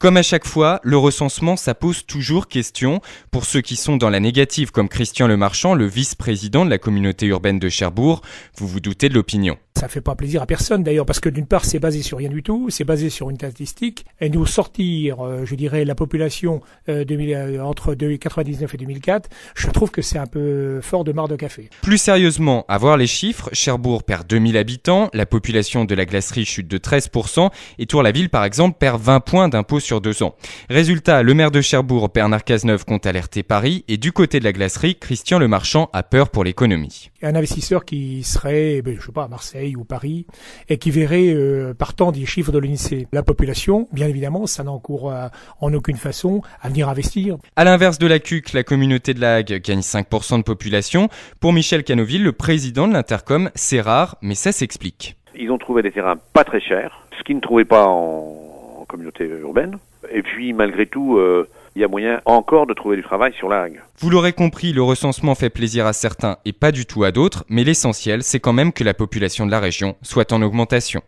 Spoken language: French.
Comme à chaque fois, le recensement, ça pose toujours question. Pour ceux qui sont dans la négative, comme Christian Lemarchand, le vice-président de la communauté urbaine de Cherbourg, vous vous doutez de l'opinion. Ça fait pas plaisir à personne d'ailleurs, parce que d'une part, c'est basé sur rien du tout, c'est basé sur une statistique, et nous sortir, euh, je dirais, la population euh, euh, entre 1999 et 2004, je trouve que c'est un peu fort de marre de café. Plus sérieusement, à voir les chiffres, Cherbourg perd 2000 habitants, la population de la glacerie chute de 13%, et Tour-la-Ville, par exemple, perd 20 points d'impôt sur deux ans. Résultat, le maire de Cherbourg, Bernard Cazeneuve, compte alerter Paris, et du côté de la glacerie, Christian Le Marchand a peur pour l'économie. Un investisseur qui serait, eh ben, je sais pas, à Marseille, ou Paris, et qui verrait, euh, partant des chiffres de l'UNICEF, la population, bien évidemment, ça n'encourt euh, en aucune façon à venir investir. À l'inverse de la CUC, la communauté de la Hague gagne 5% de population. Pour Michel Canoville, le président de l'Intercom, c'est rare, mais ça s'explique. Ils ont trouvé des terrains pas très chers, ce qu'ils ne trouvaient pas en, communauté urbaine. Et puis, malgré tout, euh, il y a moyen encore de trouver du travail sur la Vous l'aurez compris, le recensement fait plaisir à certains et pas du tout à d'autres, mais l'essentiel, c'est quand même que la population de la région soit en augmentation.